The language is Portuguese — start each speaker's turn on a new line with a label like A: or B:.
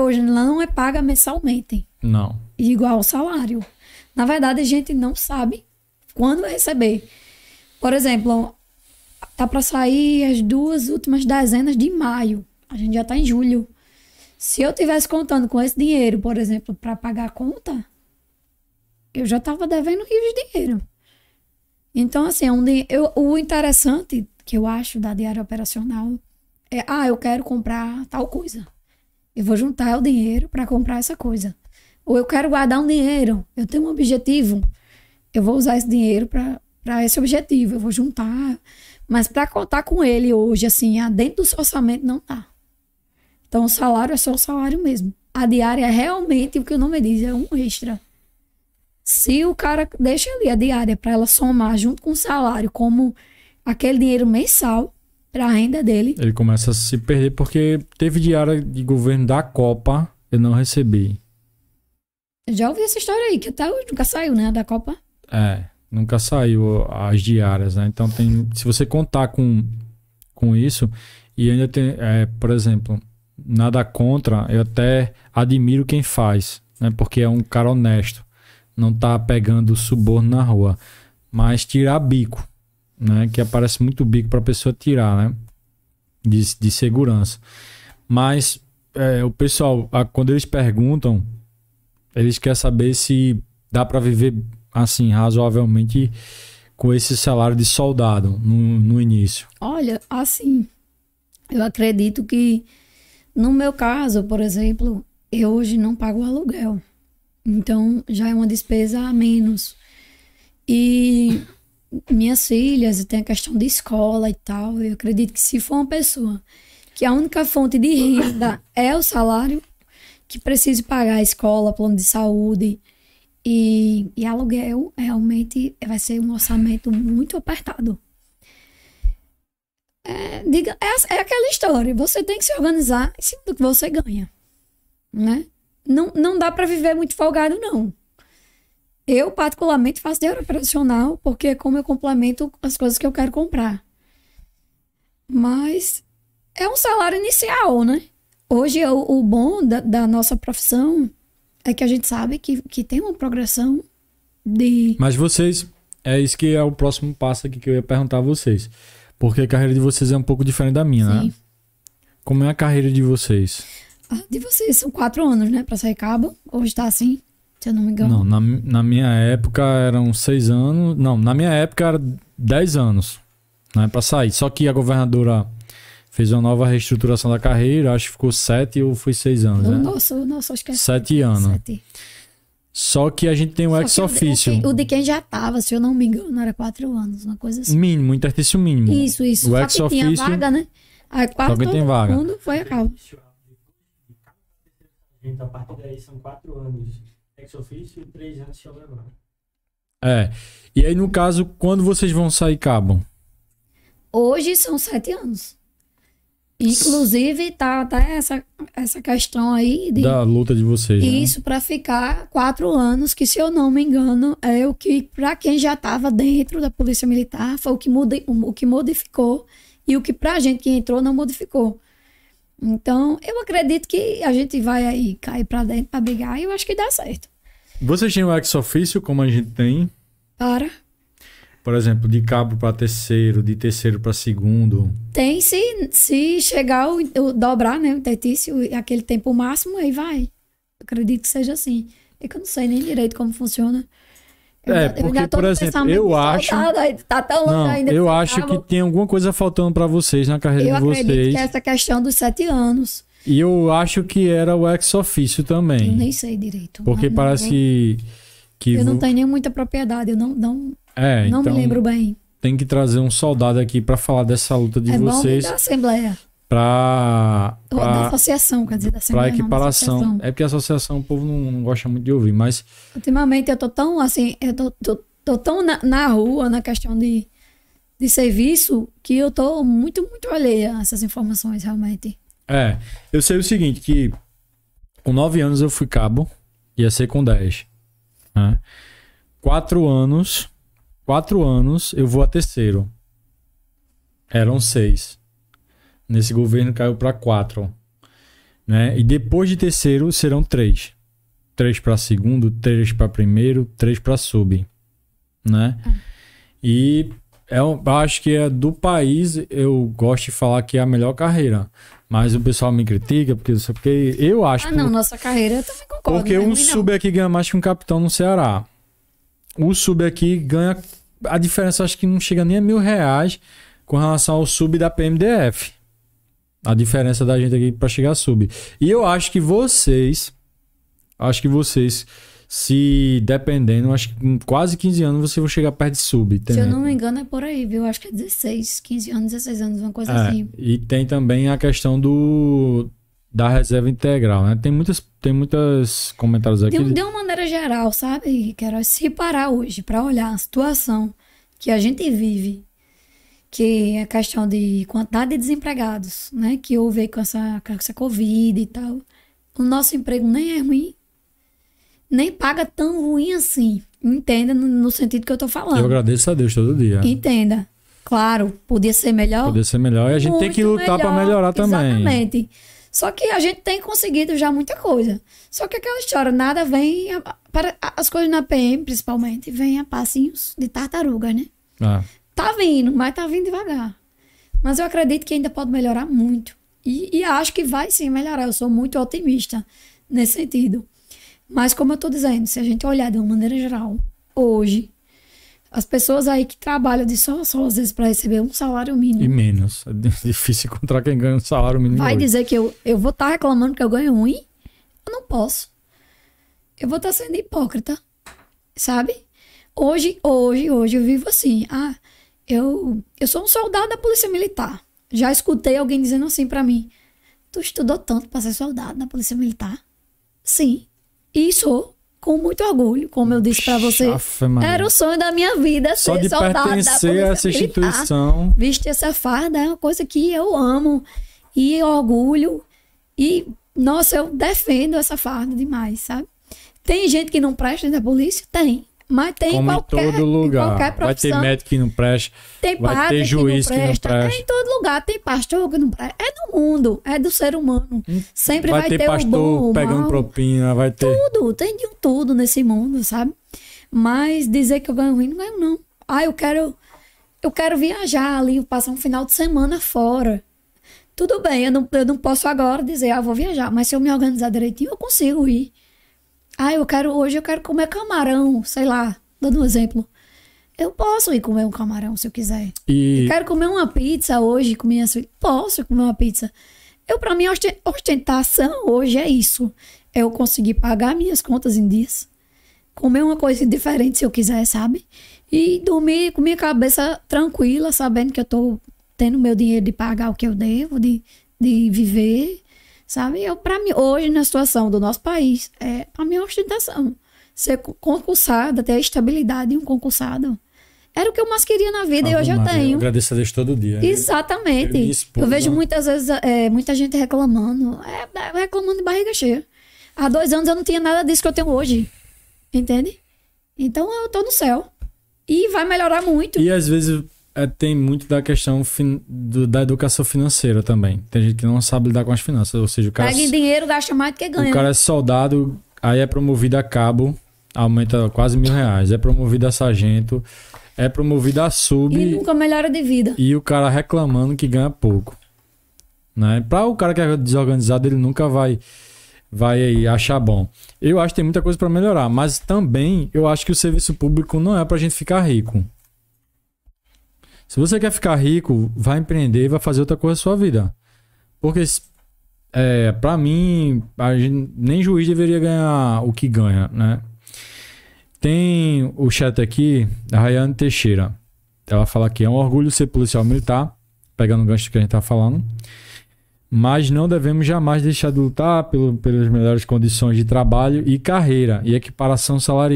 A: hoje não é paga mensalmente. Não. Igual ao salário. Na verdade, a gente não sabe quando vai receber. Por exemplo, tá para sair as duas últimas dezenas de maio. A gente já tá em julho. Se eu tivesse contando com esse dinheiro, por exemplo, para pagar a conta, eu já tava devendo rios de dinheiro. Então, assim, é um, eu, o interessante que eu acho da diária operacional é: ah, eu quero comprar tal coisa. Eu vou juntar o dinheiro para comprar essa coisa. Ou eu quero guardar um dinheiro, eu tenho um objetivo, eu vou usar esse dinheiro para esse objetivo, eu vou juntar. Mas para contar com ele hoje, assim, ah, dentro do seu orçamento, não tá. Então o salário é só o salário mesmo. A diária é realmente o que o nome diz, é um extra. Se o cara deixa ali a diária para ela somar junto com o salário, como aquele dinheiro mensal, para a renda dele.
B: Ele começa a se perder porque teve diária de governo da Copa, eu não recebi.
A: Eu já ouvi essa história aí, que até nunca saiu, né, da Copa.
B: É, nunca saiu as diárias, né? Então tem, se você contar com com isso e ainda tem, é, por exemplo, nada contra, eu até admiro quem faz, né? Porque é um cara honesto, não tá pegando suborno na rua, mas tirar bico né? Que aparece muito bico para a pessoa tirar, né? De, de segurança. Mas é, o pessoal, a, quando eles perguntam, eles querem saber se dá para viver assim, razoavelmente com esse salário de soldado no, no início.
A: Olha, assim, eu acredito que no meu caso, por exemplo, eu hoje não pago aluguel. Então já é uma despesa a menos. E minhas filhas, e tem a questão de escola e tal. Eu acredito que se for uma pessoa que a única fonte de renda é o salário, que precisa pagar a escola, plano de saúde e, e aluguel, realmente vai ser um orçamento muito apertado. É, diga, é, é, aquela história. Você tem que se organizar em cima do que você ganha. Né? Não, não dá para viver muito folgado, não. Eu, particularmente, faço de profissional porque é como eu complemento as coisas que eu quero comprar. Mas é um salário inicial, né? Hoje, o, o bom da, da, nossa profissão é que a gente sabe que, que tem uma progressão de.
B: Mas vocês. É isso que é o próximo passo aqui que eu ia perguntar a vocês. Porque a carreira de vocês é um pouco diferente da minha, né? Sim. né? Como é a carreira de vocês?
A: de vocês são quatro anos, né? Pra sair cabo. Hoje tá assim. Se eu não me engano. Não,
B: na, na minha época eram seis anos. Não, na minha época era dez anos né, para sair. Só que a governadora fez uma nova reestruturação da carreira, acho que ficou sete ou foi seis anos. Né?
A: Nossa, acho que é
B: sete, anos. Sete. Só que a gente tem o ex ofício. O, o, o,
A: de quem já estava, se eu não me engano, era quatro anos, uma coisa assim.
B: Mínimo, interstício mínimo. Isso, isso. O ex alguém Tinha vaga, né? Aí todo tem vaga. mundo foi a causa A partir daí são quatro anos que e três anos É. E aí, no caso, quando vocês vão sair cabam?
A: Hoje são sete anos. Inclusive, tá, até essa, essa questão aí de, da
B: luta de vocês. Né? Isso
A: para ficar quatro anos, que se eu não me engano, é o que, para quem já estava dentro da Polícia Militar, foi o que, mude, o, o que modificou e o que pra gente que entrou não modificou. Então, eu acredito que a gente vai aí cair para dentro para brigar e eu acho que dá certo.
B: Vocês têm o ex-ofício como a gente tem? Para. Por exemplo, de cabo para terceiro, de terceiro para segundo.
A: Tem, se, se chegar, o, o dobrar, né, o tetício, aquele tempo máximo, aí vai. Eu acredito que seja assim. É que eu não sei nem direito como funciona.
B: É, eu porque, por exemplo, eu acho.
A: tá tão longe não, ainda. Eu acho que tem
B: alguma coisa faltando para vocês na carreira eu de vocês. Eu acredito que é
A: essa questão dos sete anos.
B: E eu acho que era o ex-ofício também. Eu
A: nem sei direito. Porque não, parece
B: que, que. Eu não tenho
A: nem muita propriedade, eu não, não,
B: é, não então, me lembro bem. Tem que trazer um soldado aqui para falar dessa luta de é vocês. Bom da
A: Assembleia
B: para da
A: associação, quer dizer, da para equiparação. é
B: porque a associação o povo não, não, gosta muito de ouvir, mas
A: ultimamente eu tô tão assim, eu tô, tô, tô tão na, na, rua na questão de, de serviço que eu tô muito muito alheia a essas informações realmente.
B: É, eu sei o seguinte que com nove anos eu fui cabo, ia ser com dez. Né? Quatro anos, quatro anos eu vou a terceiro. Eram seis. Nesse governo caiu para quatro. Né? E depois de terceiro serão três. Três para segundo, três para primeiro, três para sub. Né? É. E é, eu acho que é do país, eu gosto de falar que é a melhor carreira. Mas o pessoal me critica, porque, porque eu acho... Ah, não, por...
A: nossa carreira eu também concordo. Porque é um sub
B: aqui ganha mais que um capitão no Ceará. O sub aqui ganha... A diferença acho que não chega nem a mil reais com relação ao sub da PMDF. A diferença da gente aqui para chegar a sub. E eu acho que vocês. Acho que vocês, se dependendo, acho que em quase 15 anos você vai chegar perto de sub. Se eu não
A: me engano, é por aí, viu? Acho que é 16, 15 anos, 16 anos, uma coisa é, assim.
B: E tem também a questão do da reserva integral, né? Tem muitas, tem muitas comentários aqui. De, de
A: uma maneira geral, sabe, Quero Se parar hoje para olhar a situação que a gente vive que é a questão de quantidade de desempregados, né, que houve aí com essa, com essa Covid e tal. O nosso emprego nem é ruim, nem paga tão ruim assim. Entenda no, sentido que eu tô falando. Eu
B: agradeço a Deus todo dia.
A: Entenda. Claro, podia ser melhor. Podia
B: ser melhor. E a gente tem que lutar para melhorar também. Exatamente.
A: Só que a gente tem conseguido já muita coisa. Só que aquela história, nada vem. para As coisas na PM, principalmente, vem a passinhos de tartaruga, né? Ah. Tá vindo, mas tá vindo devagar. Mas eu acredito que ainda pode melhorar muito. E, e acho que vai sim melhorar. Eu sou muito otimista nesse sentido. Mas como eu tô dizendo, se a gente olhar de uma maneira geral, hoje, as pessoas aí que trabalham de só só às vezes para receber um salário mínimo. E menos.
B: É difícil encontrar quem ganha um salário mínimo. Vai hoje. dizer
A: que eu, eu vou estar tá reclamando que eu ganho ruim? Eu não posso. Eu vou estar tá sendo hipócrita. Sabe? Hoje, hoje, hoje eu vivo assim. Ah, eu, eu sou um soldado da Polícia Militar. Já escutei alguém dizendo assim para mim: Tu estudou tanto para ser soldado na Polícia Militar? Sim. E sou, com muito orgulho, como eu disse para você. Chafa, era o sonho da minha vida Só ser soldado da Polícia a essa Militar. instituição. Vestir essa farda é uma coisa que eu amo e orgulho. E, nossa, eu defendo essa farda demais, sabe? Tem gente que não presta da polícia? Tem. Mas tem Como qualquer, em todo
B: lugar. Qualquer profissão. Vai ter médico que não presta. Tem vai ter juiz que não presta. Que não presta. É em
A: todo lugar. Tem pastor que não presta. É do mundo. É do ser humano. Hum, Sempre vai, vai ter, ter pastor o bom, o pegando mal.
B: propina. Vai ter.
A: Tudo. Tem de tudo nesse mundo, sabe? Mas dizer que eu ganho ruim, não ganho, não. Ah, eu quero. Eu quero viajar ali, passar um final de semana fora. Tudo bem, eu não, eu não posso agora dizer, ah, vou viajar. Mas se eu me organizar direitinho, eu consigo ir. Ah, eu quero hoje eu quero comer camarão, sei lá, dando um exemplo. Eu posso ir comer um camarão se eu quiser. E... Eu quero comer uma pizza hoje com minha filha. Posso comer uma pizza. Eu, para mim, ostentação hoje é isso. Eu conseguir pagar minhas contas em dias. Comer uma coisa diferente se eu quiser, sabe? E dormir com minha cabeça tranquila, sabendo que eu tô tendo meu dinheiro de pagar o que eu devo, de, de viver. Sabe? Eu, para mim, hoje, na situação do nosso país, é a minha ostentação. Ser concursada, ter a estabilidade de um concursado. Era o que eu mais queria na vida ah, e hoje eu tenho. Eu
B: agradeço a Deus todo dia. Exatamente. Eu, eu vejo
A: muitas vezes é, muita gente reclamando. É, é, reclamando de barriga cheia. Há dois anos eu não tinha nada disso que eu tenho hoje. Entende? Então eu tô no céu. E vai melhorar muito.
B: E às vezes é, tem muito da questão fin, do, da educação financeira também. Tem gente que não sabe lidar com as finanças. Ou seja, o cara. Pega
A: dinheiro, gasta mais do que ganha. O cara né? é
B: soldado, aí é promovido a cabo, aumenta quase mil reais. É promovido a sargento, é promovido a sub. E nunca
A: melhora de vida.
B: E o cara reclamando que ganha pouco. Né? Para o cara que é desorganizado, ele nunca vai vai achar bom. Eu acho que tem muita coisa para melhorar, mas também eu acho que o serviço público não é para gente ficar rico. Se você quer ficar rico, vai empreender, vai fazer outra coisa na sua vida. Porque, é, para mim, gente, nem juiz deveria ganhar o que ganha, né? Tem o chat aqui da Rayane Teixeira. Ela fala que é um orgulho ser policial militar, pegando o gancho que a gente tá falando. Mas não devemos jamais deixar de lutar pelo, pelas melhores condições de trabalho e carreira e equiparação salarial.